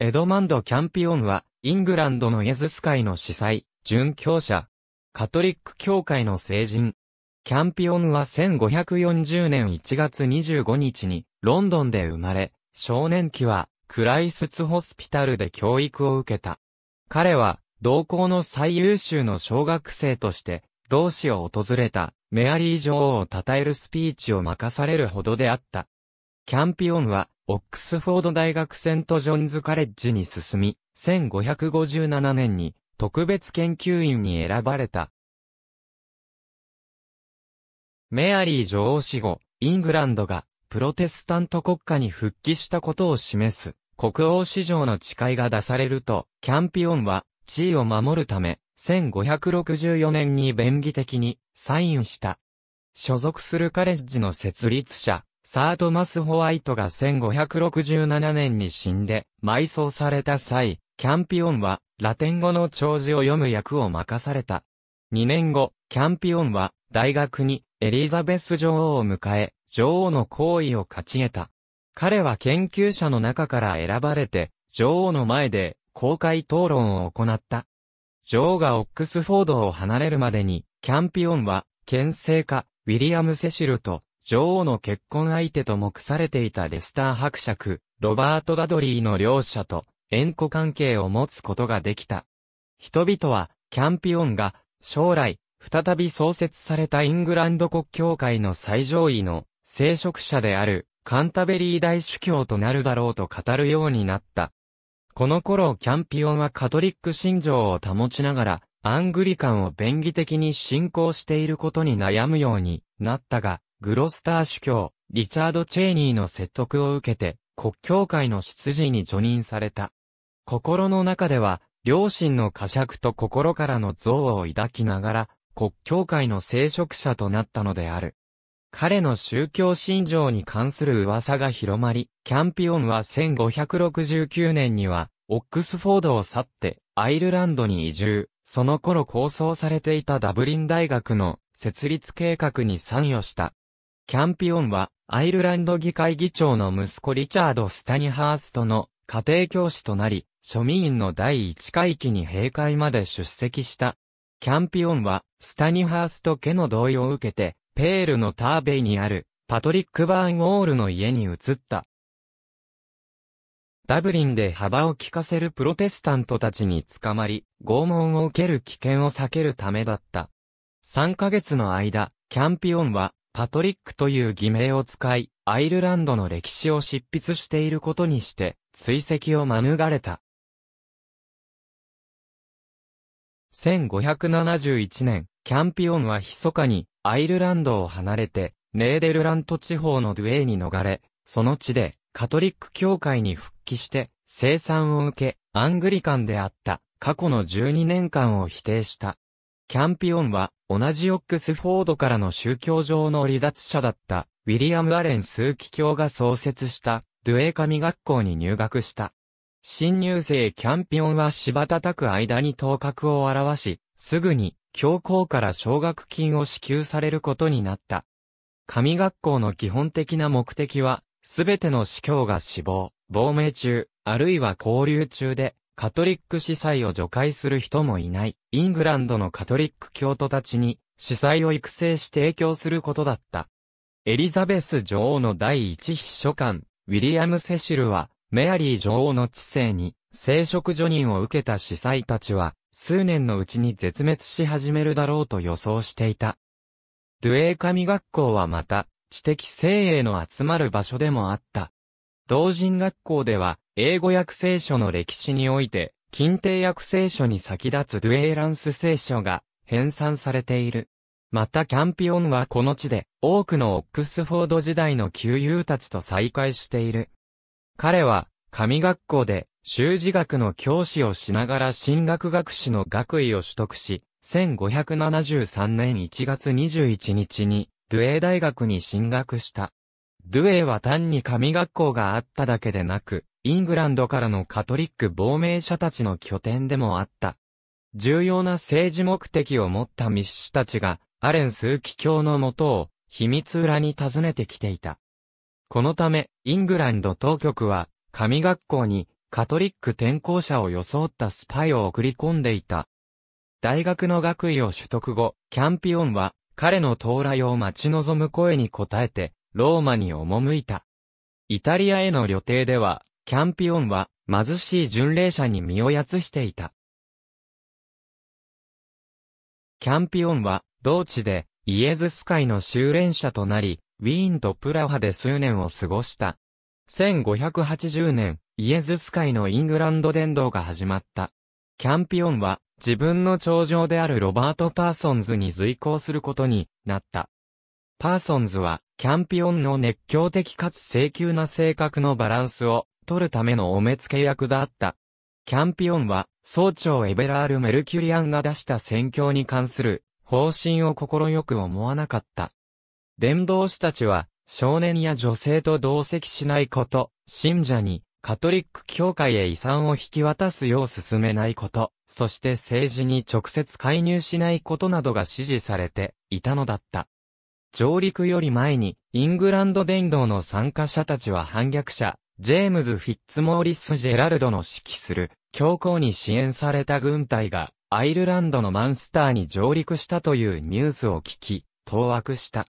エドマンド・キャンピオンは、イングランドのイエズス会の司祭、殉教者、カトリック教会の聖人。キャンピオンは1540年1月25日に、ロンドンで生まれ、少年期は、クライスツホスピタルで教育を受けた。彼は、同校の最優秀の小学生として、同志を訪れた、メアリー女王を称えるスピーチを任されるほどであった。キャンピオンは、オックスフォード大学セントジョンズカレッジに進み、1557年に特別研究員に選ばれた。メアリー女王死後、イングランドがプロテスタント国家に復帰したことを示す国王史上の誓いが出されると、キャンピオンは地位を守るため、1564年に便宜的にサインした。所属するカレッジの設立者、サー・トマス・ホワイトが1567年に死んで、埋葬された際、キャンピオンは、ラテン語の長字を読む役を任された。2年後、キャンピオンは、大学に、エリザベス女王を迎え、女王の行為を勝ち得た。彼は研究者の中から選ばれて、女王の前で、公開討論を行った。女王がオックスフォードを離れるまでに、キャンピオンは、県政家、ウィリアム・セシルと、女王の結婚相手と目されていたレスター伯爵、ロバート・ダドリーの両者と、縁故関係を持つことができた。人々は、キャンピオンが、将来、再び創設されたイングランド国教会の最上位の、聖職者である、カンタベリー大主教となるだろうと語るようになった。この頃キャンピオンはカトリック信条を保ちながら、アングリカンを便宜的に信仰していることに悩むようになったが、グロスター主教、リチャード・チェーニーの説得を受けて、国教会の執事に除任された。心の中では、両親の呵責と心からの憎悪を抱きながら、国教会の聖職者となったのである。彼の宗教信条に関する噂が広まり、キャンピオンは1569年には、オックスフォードを去って、アイルランドに移住、その頃構想されていたダブリン大学の設立計画に参与した。キャンピオンは、アイルランド議会議長の息子リチャード・スタニハーストの家庭教師となり、庶民院の第一回期に閉会まで出席した。キャンピオンは、スタニハースト家の同意を受けて、ペールのターベイにある、パトリック・バーン・ウォールの家に移った。ダブリンで幅を利かせるプロテスタントたちに捕まり、拷問を受ける危険を避けるためだった。3ヶ月の間、キャンピオンはパトリックという偽名を使い、アイルランドの歴史を執筆していることにして、追跡を免れた。1571年、キャンピオンは密かにアイルランドを離れて、ネーデルラント地方のドゥエイに逃れ、その地でカトリック教会に復帰して、生産を受け、アングリカンであった過去の12年間を否定した。キャンピオンは同じオックスフォードからの宗教上の離脱者だった、ウィリアム・アレン枢機卿が創設した、ドゥエ神学校に入学した。新入生キャンピオンは芝叩く間に頭角を現し、すぐに教皇から奨学金を支給されることになった。神学校の基本的な目的は、すべての司教が死亡、亡命中、あるいは交流中で、カトリック司祭を除外する人もいない、イングランドのカトリック教徒たちに、司祭を育成して提供することだった。エリザベス女王の第一秘書官、ウィリアム・セシルは、メアリー女王の知性に、聖職助任を受けた司祭たちは、数年のうちに絶滅し始めるだろうと予想していた。ドゥエー神学校はまた、知的精鋭の集まる場所でもあった。同人学校では、英語訳聖書の歴史において、近帝訳聖書に先立つドゥエーランス聖書が編纂されている。またキャンピオンはこの地で多くのオックスフォード時代の旧友たちと再会している。彼は神学校で修士学の教師をしながら進学学士の学位を取得し、1573年1月21日にドゥエー大学に進学した。ドゥエイは単に神学校があっただけでなく、イングランドからのカトリック亡命者たちの拠点でもあった。重要な政治目的を持った密使たちが、アレン枢機卿のもとを、秘密裏に訪ねてきていた。このため、イングランド当局は、神学校に、カトリック転校者を装ったスパイを送り込んでいた。大学の学位を取得後、キャンピオンは、彼の到来を待ち望む声に応えて、ローマに赴いた。イタリアへの旅程では、キャンピオンは貧しい巡礼者に身をやつしていた。キャンピオンは、同地で、イエズス会の修練者となり、ウィーンとプラハで数年を過ごした。1580年、イエズス会のイングランド伝道が始まった。キャンピオンは、自分の長女であるロバート・パーソンズに随行することになった。パーソンズは、キャンピオンの熱狂的かつ請求な性格のバランスを取るためのお目付け役だった。キャンピオンは、総長エベラール・メルキュリアンが出した選挙に関する方針を快く思わなかった。伝道師たちは、少年や女性と同席しないこと、信者にカトリック教会へ遺産を引き渡すよう進めないこと、そして政治に直接介入しないことなどが指示されていたのだった。上陸より前に、イングランド伝道の参加者たちは反逆者、ジェームズ・フィッツ・モーリス・ジェラルドの指揮する、教皇に支援された軍隊が、アイルランドのマンスターに上陸したというニュースを聞き、当惑した。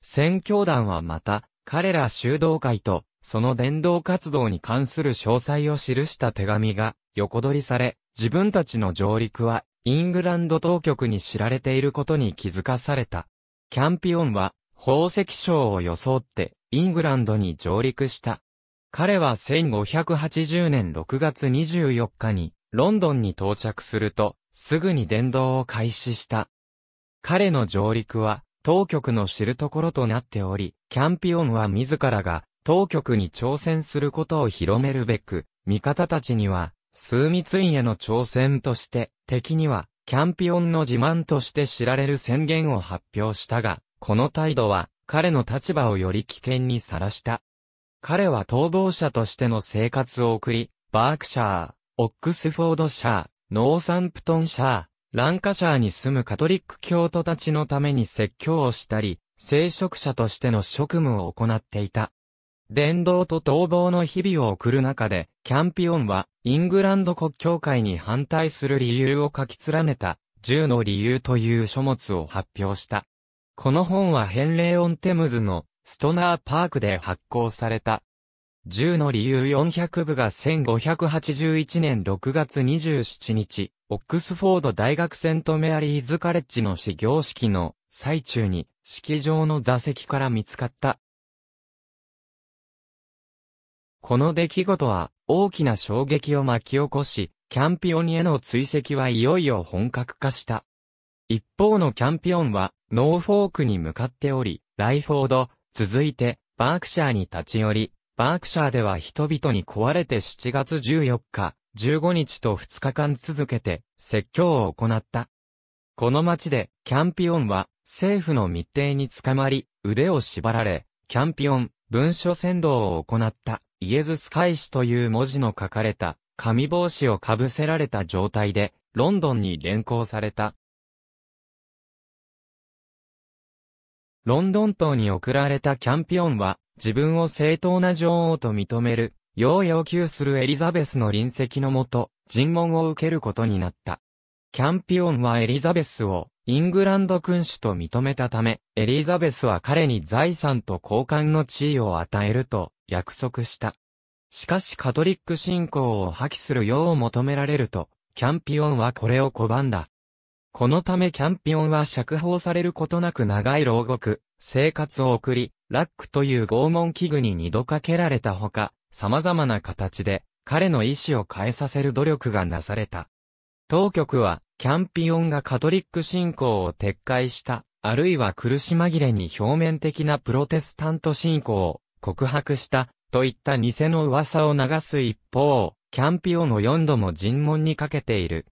宣教団はまた、彼ら修道会と、その伝道活動に関する詳細を記した手紙が、横取りされ、自分たちの上陸は、イングランド当局に知られていることに気づかされた。キャンピオンは宝石賞を装ってイングランドに上陸した。彼は1580年6月24日にロンドンに到着するとすぐに伝道を開始した。彼の上陸は当局の知るところとなっており、キャンピオンは自らが当局に挑戦することを広めるべく、味方たちには、数密院への挑戦として、敵には、キャンピオンの自慢として知られる宣言を発表したが、この態度は彼の立場をより危険にさらした。彼は逃亡者としての生活を送り、バークシャー、オックスフォードシャー、ノーサンプトンシャー、ランカシャーに住むカトリック教徒たちのために説教をしたり、聖職者としての職務を行っていた。伝道と逃亡の日々を送る中で、キャンピオンはイングランド国教会に反対する理由を書き連ねた、銃の理由という書物を発表した。この本はヘンレーオン・テムズのストナーパークで発行された。銃の理由400部が1581年6月27日、オックスフォード大学セントメアリーズカレッジの始業式の最中に、式場の座席から見つかった。この出来事は、大きな衝撃を巻き起こし、キャンピオンへの追跡はいよいよ本格化した。一方のキャンピオンは、ノーフォークに向かっており、ライフォード、続いて、バークシャーに立ち寄り、バークシャーでは人々に壊れて7月14日、15日と2日間続けて、説教を行った。この街で、キャンピオンは、政府の密定に捕まり、腕を縛られ、キャンピオン、文書扇動を行った。イエズスイシという文字の書かれた、紙帽子をかぶせられた状態で、ロンドンに連行された。ロンドン島に送られたキャンピオンは、自分を正当な女王と認める、よう要求するエリザベスの臨席のもと、尋問を受けることになった。キャンピオンはエリザベスを、イングランド君主と認めたため、エリザベスは彼に財産と交換の地位を与えると、約束した。しかしカトリック信仰を破棄するよう求められると、キャンピオンはこれを拒んだ。このためキャンピオンは釈放されることなく長い牢獄、生活を送り、ラックという拷問器具に二度かけられたほか、様々な形で彼の意思を変えさせる努力がなされた。当局は、キャンピオンがカトリック信仰を撤回した、あるいは苦し紛れに表面的なプロテスタント信仰を告白した、といった偽の噂を流す一方、キャンピオの4度も尋問にかけている。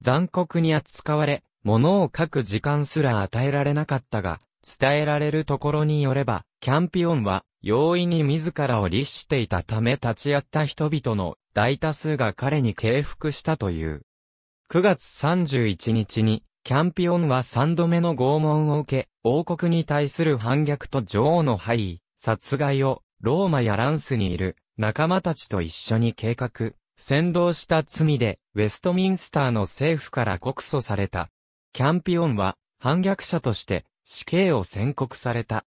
残酷に扱われ、物を書く時間すら与えられなかったが、伝えられるところによれば、キャンピオンは、容易に自らを律していたため立ち会った人々の大多数が彼に敬服したという。9月31日に、キャンピオンは3度目の拷問を受け、王国に対する反逆と女王の敗位、殺害をローマやランスにいる仲間たちと一緒に計画、先導した罪でウェストミンスターの政府から告訴された。キャンピオンは反逆者として死刑を宣告された。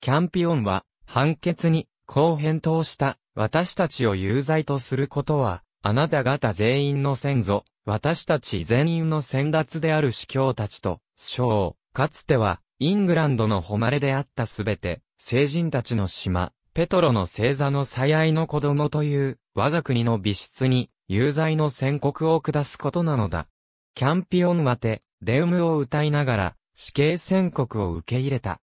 キャンピオンは判決にこう返答した私たちを有罪とすることはあなた方全員の先祖、私たち全員の先達である司教たちと、将、かつては、イングランドの誉れであったすべて、聖人たちの島、ペトロの星座の最愛の子供という、我が国の美質に、有罪の宣告を下すことなのだ。キャンピオンはて、デウムを歌いながら、死刑宣告を受け入れた。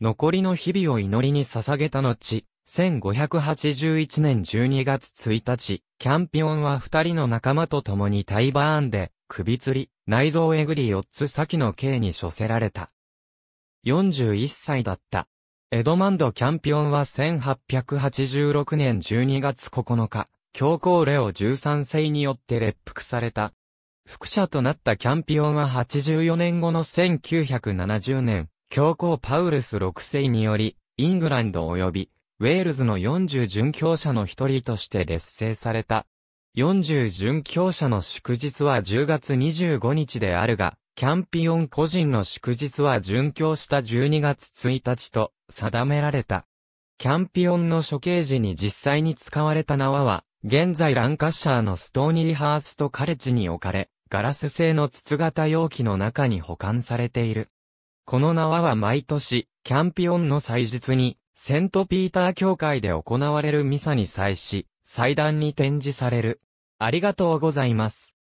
残りの日々を祈りに捧げた後、1581年12月1日、キャンピオンは二人の仲間と共にタイバーンで、首吊り、内臓えぐり四つ先の刑に処せられた。41歳だった。エドマンド・キャンピオンは1886年12月9日、教皇レオ13世によって列服された。副者となったキャンピオンは84年後の1970年、教皇パウルス6世により、イングランド及び、ウェールズの40殉教者の一人として列聖された。40殉教者の祝日は10月25日であるが、キャンピオン個人の祝日は殉教した12月1日と定められた。キャンピオンの処刑時に実際に使われた縄は、現在ランカッシャーのストーニーハーストカレッジに置かれ、ガラス製の筒型容器の中に保管されている。この縄は毎年、キャンピオンの祭日に、セントピーター教会で行われるミサに際し、祭壇に展示される。ありがとうございます。